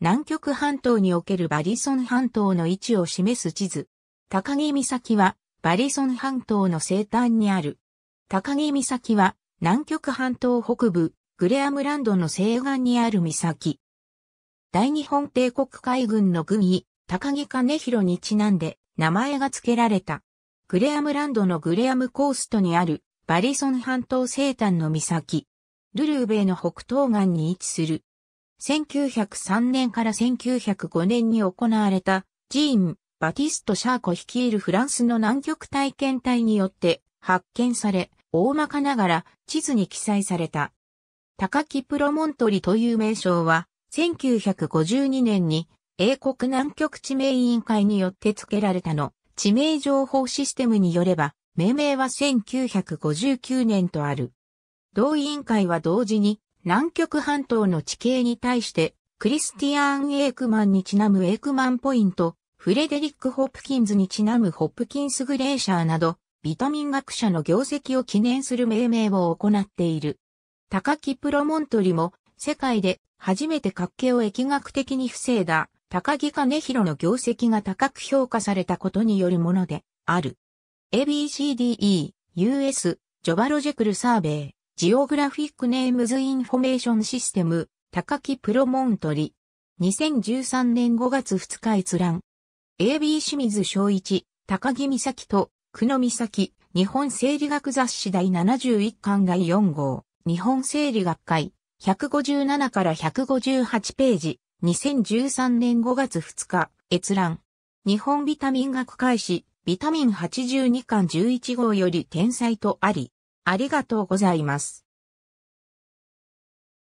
南極半島におけるバリソン半島の位置を示す地図。高木岬はバリソン半島の西端にある。高木岬は南極半島北部、グレアムランドの西岸にある岬。大日本帝国海軍の軍医、高木兼弘にちなんで名前が付けられた。グレアムランドのグレアムコーストにあるバリソン半島西端の岬。ルルーベイの北東岸に位置する1903年から1905年に行われたジーン・バティスト・シャーコ率いるフランスの南極体験隊によって発見され、大まかながら地図に記載された。高木プロモントリという名称は、1952年に英国南極地名委員会によって付けられたの。地名情報システムによれば、命名は1959年とある。同委員会は同時に南極半島の地形に対して、クリスティアーン・エイクマンにちなむエイクマンポイント、フレデリック・ホップキンズにちなむホップキンス・グレーシャーなど、ビタミン学者の業績を記念する命名を行っている。高木プロモントリも、世界で初めて活気を疫学的に防いだ、高木金弘の業績が高く評価されたことによるものである。ABCDE US ジョバロジェクルサーベイジオグラフィックネームズインフォメーションシステム、高木プロモントリ。2013年5月2日閲覧。AB 清水昭一、高木美咲と、久野美咲、日本生理学雑誌第71巻第4号、日本生理学会、157から158ページ、2013年5月2日、閲覧。日本ビタミン学会誌、ビタミン82巻11号より天才とあり。ありがとうございます。